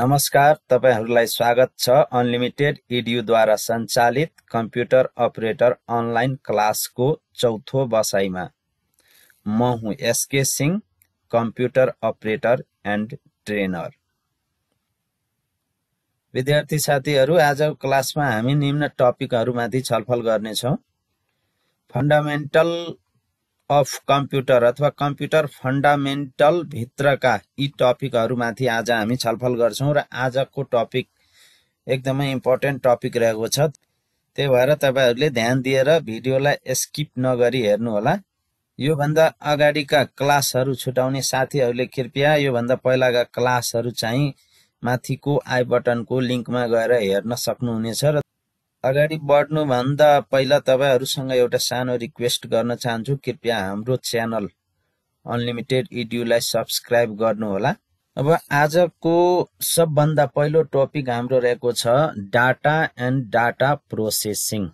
नमस्कार तपाईँहरूलाई स्वागत छ अनलिमिटेड इडियुद्वारा सञ्चालित कम्प्युटर अपरेटर अनलाइन क्लासको चौथो बसाइमा म हुँ S K Singh computer operator and trainer विद्यार्थी साथीहरू आजको क्लासमा हामी निम्न टपिकहरूमाथि छलफल गर्नेछौँ फन्डामेन्टल अफ कम्प्युटर अथवा कम्प्युटर फन्डामेन्टल भित्रका यी टपिकहरूमाथि आज हामी छलफल गर्छौँ र आजको टपिक एकदमै इम्पोर्टेन्ट टपिक रहेको छ त्यही भएर तपाईँहरूले ध्यान दिएर भिडियोलाई स्किप नगरी हेर्नुहोला योभन्दा अगाडिका क्लासहरू छुटाउने साथीहरूले कृपया योभन्दा पहिलाका क्लासहरू चाहिँ माथिको आई बटनको लिङ्कमा गएर हेर्न सक्नुहुनेछ र अगाडि बढ्नुभन्दा पहिला तपाईँहरूसँग एउटा सानो रिक्वेस्ट गर्न चाहन्छु कृपया हाम्रो च्यानल अनलिमिटेड इड्युलाई सब्सक्राइब गर्नुहोला अब आजको सबभन्दा पहिलो टपिक हाम्रो रहेको छ data and data processing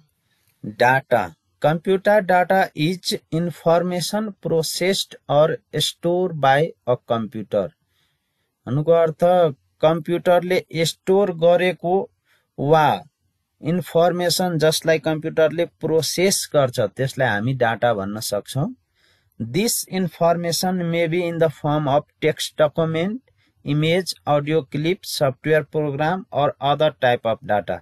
data computer data is information processed or store by a computer भन्नुको अर्थ कम्प्युटरले स्टोर गरेको वा इन्फर्मेसन जसलाई कम्प्युटरले प्रोसेस गर्छ त्यसलाई हामी डाटा भन्न सक्छौँ this information may be in the form of text document image audio clip software program or other type of data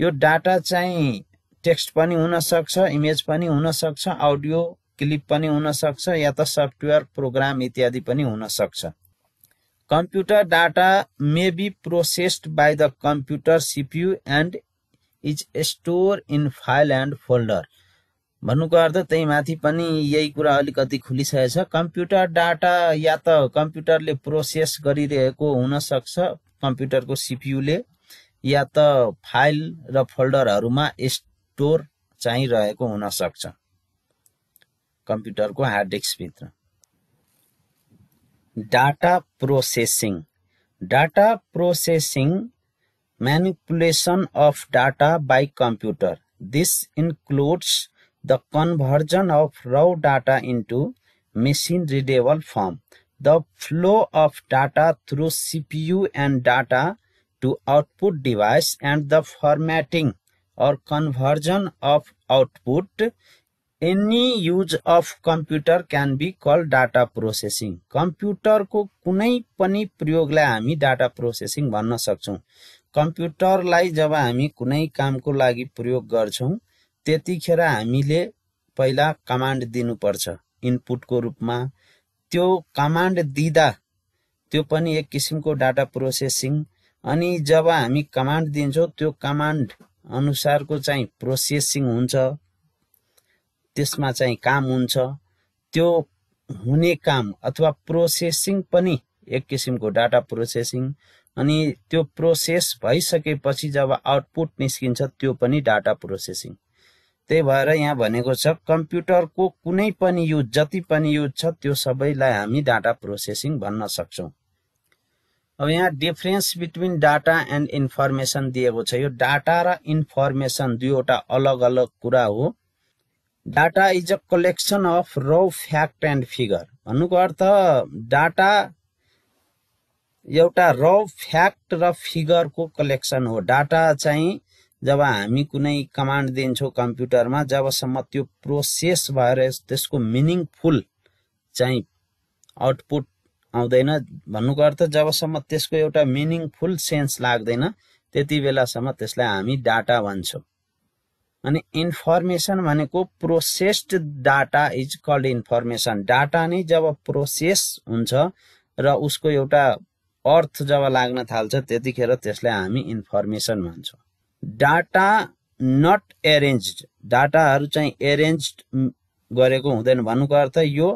यो डाटा चाहिँ टेक्स्ट पनि हुनसक्छ इमेज पनि हुनसक्छ अडियो क्लिप पनि हुनसक्छ या त सफ्टवेयर प्रोग्राम इत्यादि पनि हुनसक्छ computer data may be processed by the computer CPU and is store in file and folder भन्नुको अर्थ त्यही माथि पनि यही कुरा अलिकति खुलिसकेको छ कम्प्युटर डाटा या त कम्प्युटरले प्रोसेस गरिरहेको हुनसक्छ कम्प्युटरको सिपियुले या त फाइल र फोल्डरहरूमा स्टोर चाहिँ रहेको हुनसक्छ कम्प्युटरको हार्ड डिस्कभित्र data processing data processing manipulation of data by computer. This includes the conversion of raw data into machine readable form. The flow of data through CPU and data to output device and the formatting or conversion of output. Any use of computer can be called data processing. Computer को कुनै पनि प्रयोगलाई हामी data processing भन्न सक्छौँ कम्प्युटरलाई जब हामी कुनै कामको लागि प्रयोग गर्छौँ त्यतिखेर हामीले पहिला कमान्ड दिनुपर्छ इनपुटको रूपमा त्यो कमान्ड दिँदा त्यो पनि एक किसिमको डाटा प्रोसेसिङ अनि जब हामी कमान्ड दिन्छौँ त्यो कमान्ड अनुसारको चाहिँ प्रोसेसिङ हुन्छ त्यसमा चाहिँ काम हुन्छ त्यो हुने काम अथवा प्रोसेसिङ पनि एक किसिमको डाटा प्रोसेसिङ अनि त्यो प्रोसेस भइसकेपछि जब आउटपुट निस्किन्छ त्यो पनि डाटा प्रोसेसिङ त्यही भएर यहाँ भनेको छ कम्प्युटरको कुनै पनि युज जति पनि युज छ त्यो सबैलाई हामी डाटा प्रोसेसिङ भन्न सक्छौँ अब यहाँ difference between data and information दिएको छ यो डाटा र इन्फर्मेसन दुईवटा अलग अलग कुरा हो data is a collection of raw fact and figure भन्नुको अर्थ डाटा एउटा र फ्याक्ट र फिगरको कलेक्सन हो डाटा चाहिँ जब हामी कुनै कमान्ड दिन्छौँ कम्प्युटरमा जबसम्म त्यो प्रोसेस भएर त्यसको मिनिङफुल चाहिँ आउटपुट आउँदैन भन्नुको अर्थ जबसम्म त्यसको एउटा मिनिङफुल सेन्स लाग्दैन त्यति बेलासम्म त्यसलाई हामी डाटा भन्छौँ अनि इन्फर्मेसन भनेको processed data is called information data नै जब प्रोसेस हुन्छ र उसको एउटा अर्थ जब लाग्न थाल्छ त्यतिखेर त्यसलाई हामी इन्फर्मेसन भन्छौँ डाटा नट एरेन्ज डाटाहरू चाहिँ एरेन्ज गरेको हुँदैन भन्नुको अर्थ यो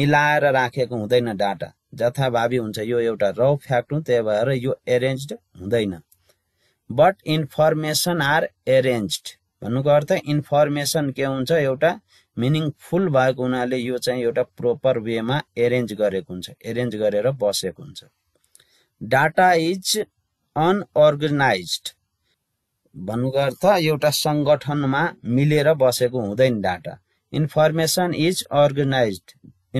मिलाएर राखेको हुँदैन डाटा जथाभावी हुन्छ यो एउटा र फ्याक्ट हो त्यही भएर यो एरेन्ज हुँदैन बट इन्फर्मेसन आर एरेन्ज भन्नुको अर्थ इन्फर्मेसन के हुन्छ एउटा मिनिङफुल भएको हुनाले यो चाहिँ एउटा प्रोपर वेमा एरेन्ज गरेको हुन्छ एरेन्ज गरेर बसेको हुन्छ डाटा इज अनअर्गनाइज भन्नुको अर्थ एउटा सङ्गठनमा मिलेर बसेको हुँदैन data information is organize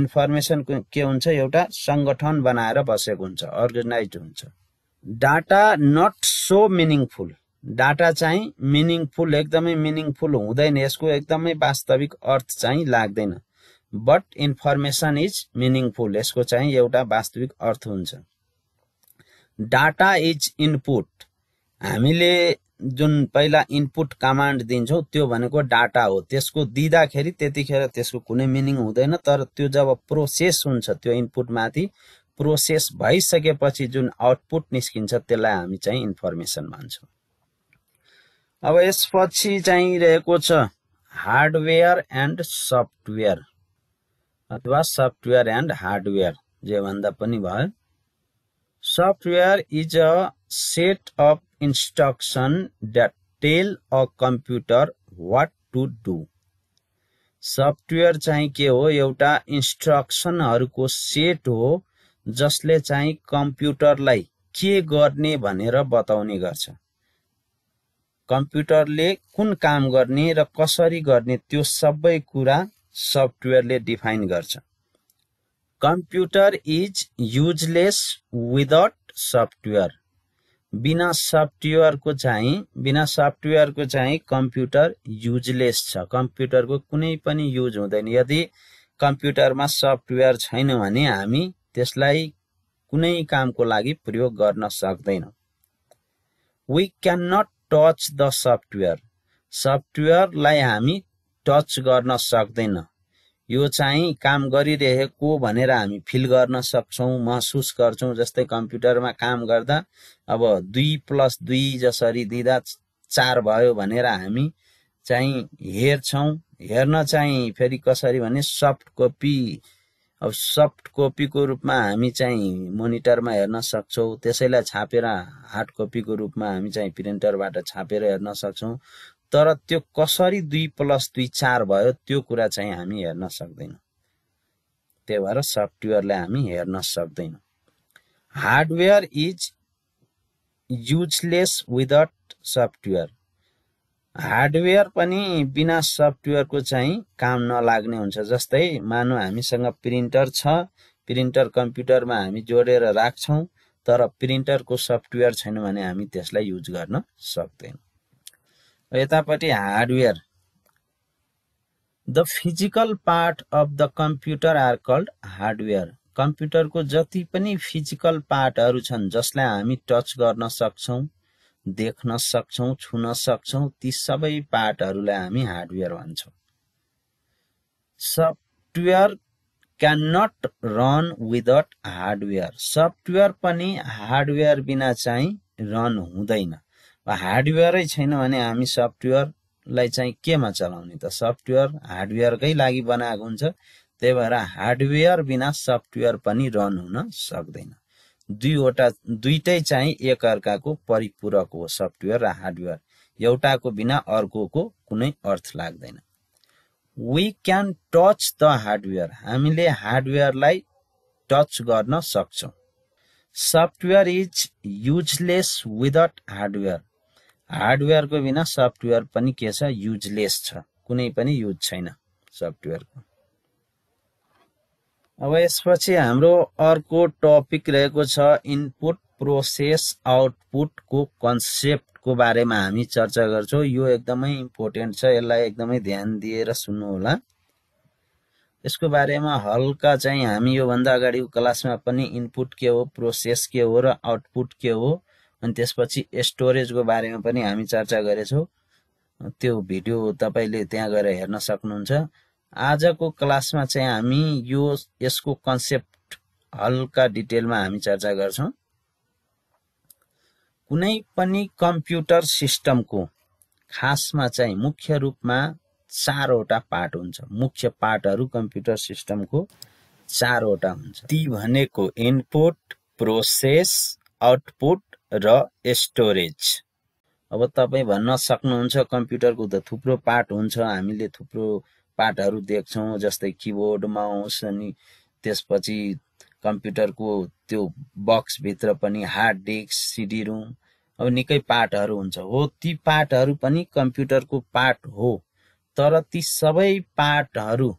information के हुन्छ एउटा सङ्गठन बनाएर बसेको हुन्छ अर्गनाइज हुन्छ data not so meaningful data चाहिँ मिनिङफुल एकदमै मिनिङफुल हुँदैन यसको एकदमै वास्तविक अर्थ चाहिँ लाग्दैन बट इन्फर्मेसन इज मिनिङफुल यसको चाहिँ एउटा वास्तविक अर्थ हुन्छ डाटा इज इनपुट हामीले जुन पहिला इनपुट कमान्ड दिन्छौँ त्यो भनेको डाटा हो त्यसको दिँदाखेरि त्यतिखेर त्यसको कुनै मिनिङ हुँदैन तर त्यो जब प्रोसेस हुन्छ त्यो इनपुटमाथि प्रोसेस भइसकेपछि जुन आउटपुट निस्किन्छ त्यसलाई हामी चाहिँ इन्फर्मेसन भन्छौँ अब यसपछि चाहिँ रहेको छ हार्डवेयर एन्ड सफ्टवेयर अथवा सफ्टवेयर एन्ड हार्डवेयर जे भन्दा पनि भयो software is a set of instruction that tell a computer what to do. Software चाहिँ के हो एउटा इन्स्ट्रक्सनहरूको सेट हो जसले चाहिँ कम्प्युटरलाई के गर्ने भनेर बताउने गर्छ कम्प्युटरले कुन काम गर्ने र कसरी गर्ने त्यो सबै कुरा सफ्टवेयरले डिफाइन गर्छ computer is useless without software बिना सफ्टवेयरको चाहिँ बिना सफ्टवेयरको चाहिँ कम्प्युटर युजलेस छ कम्प्युटरको कुनै पनि युज हुँदैन यदि कम्प्युटरमा सफ्टवेयर छैन भने हामी त्यसलाई कुनै कामको लागि प्रयोग गर्न सक्दैनौँ we can not touch the software सफ्टवेयरलाई हामी टच गर्न सक्दैनौँ यो चाहिँ काम गरिरहेको भनेर हामी फिल गर्न सक्छौँ महसुस गर्छौँ जस्तै कम्प्युटरमा काम गर्दा अब दुई प्लस दुई जसरी दिँदा चार भयो भनेर हामी चाहिँ हेर्छौँ हेर्न चाहिँ फेरि कसरी भने सफ्ट कपी अब सफ्ट कपीको रूपमा हामी चाहिँ मोनिटरमा हेर्न सक्छौँ त्यसैलाई छापेर हार्ड कपीको रूपमा हामी चाहिँ प्रिन्टरबाट छापेर हेर्न सक्छौँ तर त्यो कसरी दुई प्लस दुई चार भयो त्यो कुरा चाहिँ हामी हेर्न सक्दैनौँ त्यही भएर सफ्टवेयरलाई हामी हेर्न सक्दैनौँ hardware is useless without software hardware पनि बिना सफ्टवेयरको चाहिँ काम नलाग्ने हुन्छ जस्तै मानौ हामीसँग प्रिन्टर छ प्रिन्टर कम्प्युटरमा हामी जोडेर राख्छौँ तर प्रिन्टरको सफ्टवेयर छैन भने हामी त्यसलाई युज गर्न सक्दैनौँ यतापट्टि hardware the physical part of the computer are called hardware कम्प्युटरको जति पनि फिजिकल पार्टहरू छन् जसलाई हामी टच गर्न सक्छौँ देख्न सक्छौँ छुन सक्छौँ ती सबै पार्टहरूलाई हामी हार्डवेयर भन्छौँ software can not run without hardware software पनि हार्डवेयर बिना चाहिँ रन हुँदैन हार्डवेयरै छैन भने हामी सफ्टवेयरलाई चाहिँ केमा चलाउने त सफ्टवेयर हार्डवेयरकै लागि बनाएको हुन्छ त्यही भएर हार्डवेयर बिना सफ्टवेयर पनि रन हुन सक्दैन दुईवटा दुइटै चाहिँ एकअर्काको परिपूरक हो सफ्टवेयर र हार्डवेयर एउटाको बिना अर्कोको कुनै अर्थ लाग्दैन we can touch the hardware हामीले हार्डवेयरलाई टच गर्न सक्छौँ software is useless without hardware हार्डवेयरको बिना सफ्टवेयर पनि के छ युजलेस छ कुनै पनि युज छैन सफ्टवेयरको अब यसपछि हाम्रो अर्को टपिक रहेको छ इनपुट प्रोसेस आउटपुटको कन्सेप्टको बारेमा हामी चर्चा गर्छौँ यो एकदमै इम्पोर्टेन्ट छ यसलाई एकदमै ध्यान दिएर सुन्नुहोला यसको बारेमा हल्का चाहिँ हामी योभन्दा अगाडिको क्लासमा पनि इनपुट के हो प्रोसेस के हो र आउटपुट के हो अनि त्यसपछि स्टोरेजको बारेमा पनि हामी चर्चा गरेछौँ त्यो भिडियो तपाईँले त्यहाँ गएर हेर्न सक्नुहुन्छ आजको क्लासमा चाहिँ हामी यो यसको कन्सेप्ट हल्का डिटेलमा हामी चर्चा गर्छौँ कुनै पनि कम्प्युटर सिस्टमको खासमा चाहिँ मुख्य रूपमा चारवटा पार्ट हुन्छ मुख्य पार्टहरू कम्प्युटर सिस्टमको चारवटा हुन्छ ती भनेको इनपुट प्रोसेस आउटपुट र स्टोरेज अब तपाईँ भन्न सक्नुहुन्छ कम्प्युटरको त थुप्रो पार्ट हुन्छ हामीले थुप्रो पार्टहरू देख्छौँ जस्तै किबोर्ड माउस अनि त्यसपछि कम्प्युटरको त्यो बक्सभित्र पनि हार्ड डिस्क सिडी रुम अब निकै पार्टहरू हुन्छ हो ती पार्टहरू पनि कम्प्युटरको पार्ट हो तर ती सबै पार्टहरू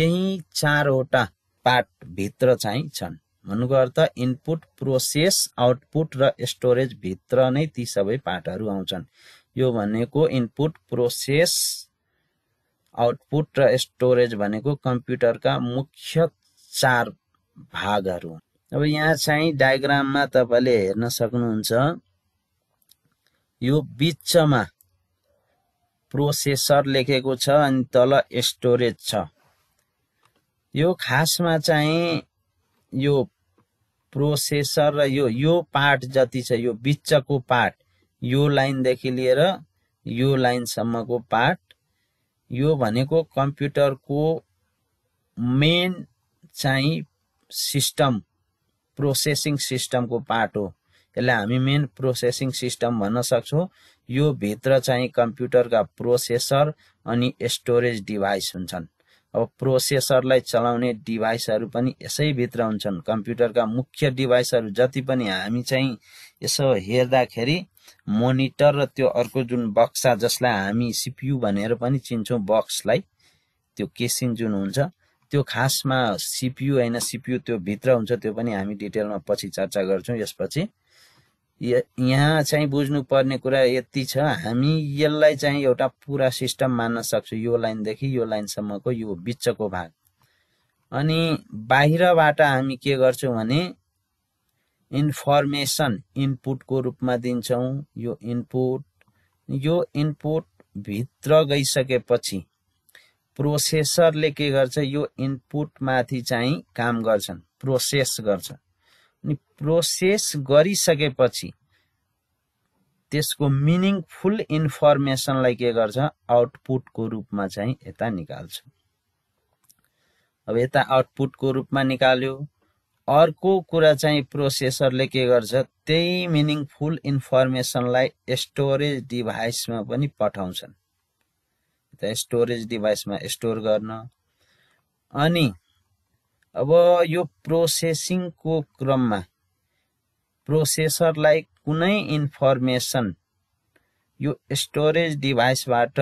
यही चारवटा पार्टभित्र चाहिँ छन् भन्नुको अर्थ इनपुट प्रोसेस आउटपुट र स्टोरेज भित्र नै ती सबै पार्टहरू आउँछन् यो भनेको इनपुट प्रोसेस आउटपुट र स्टोरेज भनेको कम्प्युटरका मुख्य चार भागहरू अब यहाँ चाहिँ डायग्राममा तपाईँले हेर्न सक्नुहुन्छ यो बिचमा प्रोसेसर लेखेको छ अनि तल स्टोरेज छ यो खासमा चाहिँ यो प्रोसेसर र यो यो पार्ट जति छ यो बिचको पार्ट यो लाइनदेखि लिएर यो लाइनसम्मको पार्ट यो भनेको कम्प्युटरको मेन चाहिँ सिस्टम प्रोसेसिङ सिस्टमको पार्ट हो यसलाई हामी मेन प्रोसेसिङ सिस्टम भन्न सक्छौँ यो भित्र चाहिँ कम्प्युटरका प्रोसेसर अनि स्टोरेज डिभाइस हुन्छन् अब प्रोसेसरलाई चलाउने डिभाइसहरू पनि यसैभित्र हुन्छन् कम्प्युटरका मुख्य डिभाइसहरू जति पनि हामी चाहिँ यसो हेर्दाखेरि मोनिटर र त्यो अर्को जुन बक्सा जसलाई हामी सिपियु भनेर पनि चिन्छौँ बक्सलाई त्यो केसिङ जुन हुन्छ त्यो खासमा सिपियु होइन सिपियु त्यो भित्र हुन्छ त्यो पनि हामी डिटेलमा पछि चर्चा गर्छौँ यसपछि यहाँ चाहिँ बुझ्नुपर्ने कुरा यति छ हामी यसलाई चाहिँ एउटा पुरा सिस्टम मान्न सक्छौँ यो लाइनदेखि यो लाइनसम्मको यो बिचको भाग अनि बाहिरबाट हामी के गर्छौँ भने इन्फर्मेसन इनपुटको रूपमा दिन्छौँ यो इनपुट यो इनपुट भित्र गइसकेपछि प्रोसेसरले के गर्छ यो इनपुटमाथि चाहिँ काम गर्छन् प्रोसेस गर्छन् अनि प्रोसेस गरिसकेपछि त्यसको मिनिङफुल इन्फर्मेसनलाई के गर्छ आउटपुटको रूपमा चाहिँ यता निकाल्छ अब यता आउटपुटको रूपमा निकाल्यो अर्को कुरा चाहिँ प्रोसेसरले के गर्छ त्यही मिनिङफुल इन्फर्मेसनलाई स्टोरेज डिभाइसमा पनि पठाउँछन् यता स्टोरेज डिभाइसमा स्टोर गर्न अनि अब यो प्रोसेसिङको क्रममा प्रोसेसरलाई कुनै इन्फर्मेसन यो स्टोरेज डिभाइसबाट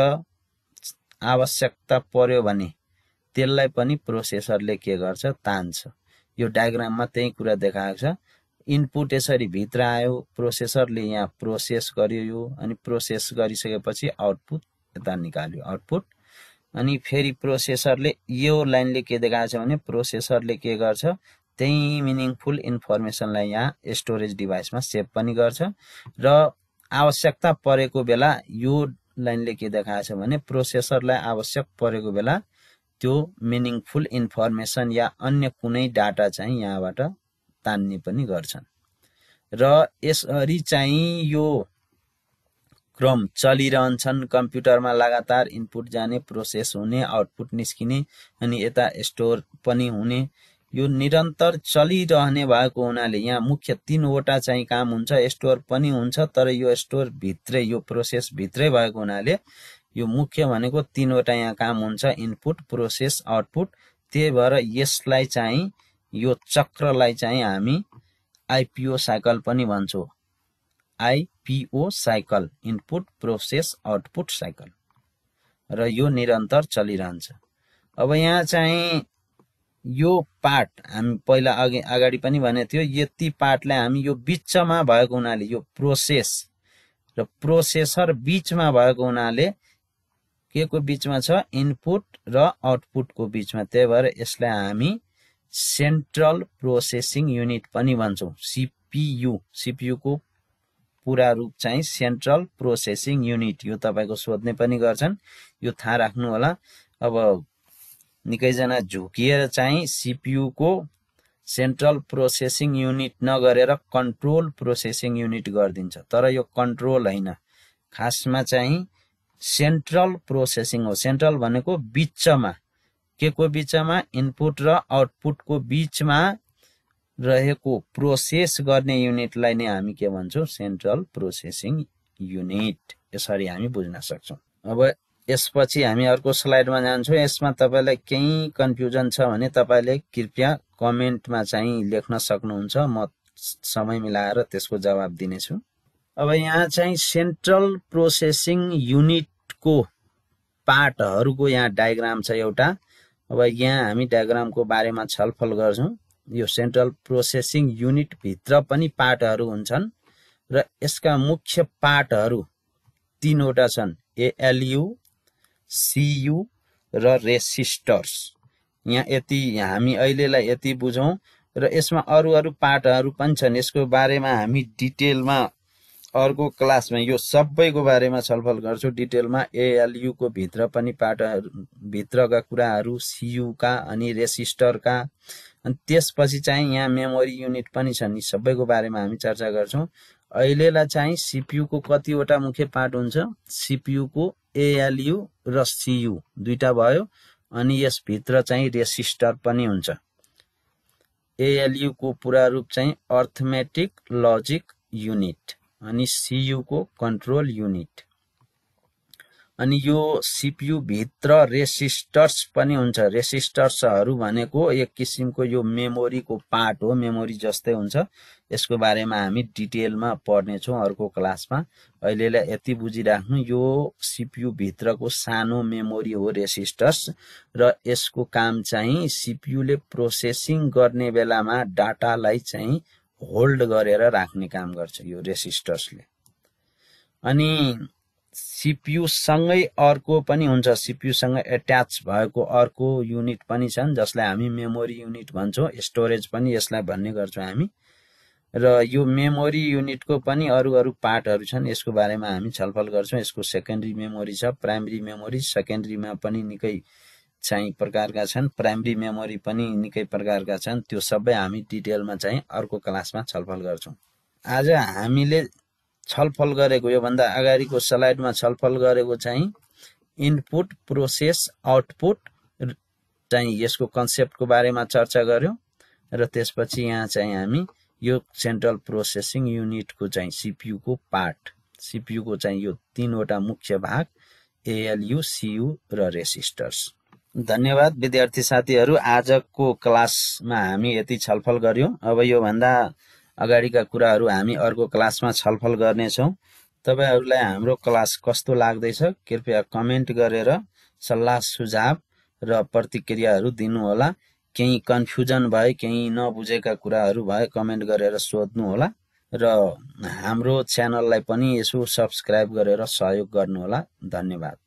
आवश्यकता पर्यो भने त्यसलाई पनि प्रोसेसरले के गर्छ तान्छ यो डायग्राममा त्यही कुरा देखाएको छ इनपुट यसरी भित्र आयो प्रोसेसरले यहाँ प्रोसेस गर्यो यो अनि प्रोसेस गरिसकेपछि आउटपुट यता निकाल्यो आउटपुट अनि फेरि प्रोसेसरले यो लाइनले के देखाएको छ भने प्रोसेसरले के गर्छ त्यही मिनिङफुल इन्फर्मेसनलाई यहाँ स्टोरेज डिभाइसमा सेभ पनि गर्छ र आवश्यकता परेको बेला यो लाइनले के देखाएछ भने प्रोसेसरलाई आवश्यक परेको बेला त्यो मिनिङफुल इन्फर्मेसन या अन्य कुनै डाटा चाहिँ यहाँबाट तान्ने पनि गर्छन् र यसरी चाहिँ यो क्रम चलिरहन्छन् कम्प्युटरमा लगातार इनपुट जाने प्रोसेस हुने आउटपुट निस्किने अनि यता स्टोर पनि हुने यो निरन्तर चलिरहने भएको हुनाले यहाँ मुख्य तिनवटा चाहिँ काम हुन्छ स्टोर पनि हुन्छ तर यो स्टोर भित्रै यो प्रोसेस भित्रै भएको हुनाले यो मुख्य भनेको तिनवटा यहाँ काम हुन्छ इनपुट प्रोसेस आउटपुट त्यही भएर यसलाई चाहिँ यो चक्रलाई चाहिँ हामी आइपिओ साइकल पनि भन्छौँ IPO cycle input process output cycle र यो निरन्तर चलिरहन्छ अब यहाँ चाहिँ यो पार्ट हामी पहिला अघि अगाडि पनि भनेको थियो यति पार्टलाई हामी यो बिचमा भएको हुनाले यो प्रोसेस र प्रोसेसर बिचमा भएको हुनाले के को बिचमा छ इनपुट र आउटपुटको बिचमा त्यही भएर यसलाई हामी सेन्ट्रल प्रोसेसिङ युनिट पनि भन्छौँ सिपियु सिपियुको पुरा रूप चाहिँ सेन्ट्रल प्रोसेसिङ युनिट यो तपाईँको सोध्ने पनि गर्छन् यो थाहा राख्नु होला अब निकैजना झुकिएर चाहिँ सिपियुको सेन्ट्रल प्रोसेसिङ युनिट नगरेर कन्ट्रोल प्रोसेसिङ युनिट गरिदिन्छ तर यो कन्ट्रोल होइन खासमा चाहिँ सेन्ट्रल प्रोसेसिङ हो सेन्ट्रल भनेको बिचमा के को बिचमा इनपुट र आउटपुटको बिचमा रहेको प्रोसेस गर्ने युनिटलाई नै हामी के भन्छौँ सेन्ट्रल प्रोसेसिङ युनिट यसरी हामी बुझ्न सक्छौँ अब यसपछि हामी अर्को स्लाइडमा जान्छौँ यसमा तपाईँलाई केही कन्फ्युजन छ भने तपाईँले कृपया कमेन्टमा चाहिँ लेख्न सक्नुहुन्छ म समय मिलाएर त्यसको जवाब दिनेछु अब यहाँ चाहिँ सेन्ट्रल प्रोसेसिङ युनिटको पार्टहरूको यहाँ डायग्राम छ एउटा अब यहाँ हामी डायग्रामको बारेमा छलफल गर्छौँ यो सेन्ट्रल प्रोसेसिङ युनिटभित्र पनि पार्टहरू हुन्छन् र यसका मुख्य पार्टहरू तिनवटा छन् एएलयु सियु र रेसिस्टर्स यहाँ यति हामी अहिलेलाई यति बुझौँ र यसमा अरू अरू पार्टहरू पनि छन् यसको बारेमा हामी डिटेलमा अर्को क्लासमा यो सबैको बारेमा छलफल गर्छौँ डिटेलमा एएलयुको भित्र पनि पार्टहरू भित्रका कुराहरू सियुका अनि रेसिस्टरका अनि त्यसपछि चाहिँ यहाँ मेमोरी युनिट पनि छन् यी सबैको बारेमा हामी चर्चा गर्छौँ अहिलेलाई चाहिँ सिपियुको कतिवटा मुख्य पार्ट हुन्छ सिपियुको एएलयु र सियु दुईवटा भयो अनि यसभित्र चाहिँ रेसिस्टर पनि हुन्छ एएलयुको पुरा रूप चाहिँ अर्थमेटिक लजिक युनिट अनि सियुको कन्ट्रोल युनिट अनि यो सिपियुभित्र रेसिस्टर्स पनि हुन्छ रेसिस्टर्सहरू भनेको एक किसिमको यो मेमोरीको पार्ट हो मेमोरी जस्तै हुन्छ यसको बारेमा हामी डिटेलमा पढ्नेछौँ अर्को क्लासमा अहिलेलाई यति बुझिराख्नु यो सिपियुभित्रको सानो मेमोरी हो रेसिस्टर्स र यसको काम चाहिँ सिपियुले प्रोसेसिङ गर्ने बेलामा डाटालाई चाहिँ होल्ड गरेर राख्ने काम गर्छ यो रेसिस्टर्सले अनि सिपियुसँगै अर्को पनि हुन्छ सिपियुसँग एट्याच भएको अर्को युनिट पनि छन् जसलाई हामी मेमोरी युनिट भन्छौँ स्टोरेज पनि यसलाई भन्ने गर्छौँ हामी र यो मेमोरी युनिटको पनि अरू अरू पार्टहरू छन् यसको बारेमा हामी छलफल गर्छौँ यसको सेकेन्ड्री मेमोरी छ प्राइमरी मेमोरी सेकेन्ड्रीमा पनि निकै चाहिँ प्रकारका छन् प्राइमरी मेमोरी पनि निकै प्रकारका छन् त्यो सबै हामी डिटेलमा चाहिँ अर्को क्लासमा छलफल गर्छौँ आज हामीले छलफल गरेको योभन्दा अगाडिको स्लाइडमा छलफल गरेको चाहिँ इनपुट प्रोसेस आउटपुट चाहिँ यसको कन्सेप्टको बारेमा चर्चा गऱ्यौँ र त्यसपछि यहाँ चाहिँ हामी यो सेन्ट्रल प्रोसेसिङ युनिटको चाहिँ सिपियुको पार्ट सिपियुको चाहिँ यो तिनवटा मुख्य भाग एएलयु सियु र रेसिस्टर्स धन्यवाद विद्यार्थी साथीहरू आजको क्लासमा हामी यति छलफल गऱ्यौँ अब योभन्दा अगाडिका कुराहरू हामी अर्को क्लासमा छलफल गर्नेछौँ तपाईँहरूलाई हाम्रो क्लास कस्तो लाग्दैछ कृपया कमेन्ट गरेर सल्लाह सुझाव र प्रतिक्रियाहरू दिनुहोला केही कन्फ्युजन भए केही नबुझेका कुराहरू भए कमेन्ट गरेर सोध्नुहोला र हाम्रो च्यानललाई पनि यसो सब्सक्राइब गरेर सहयोग गर्नुहोला धन्यवाद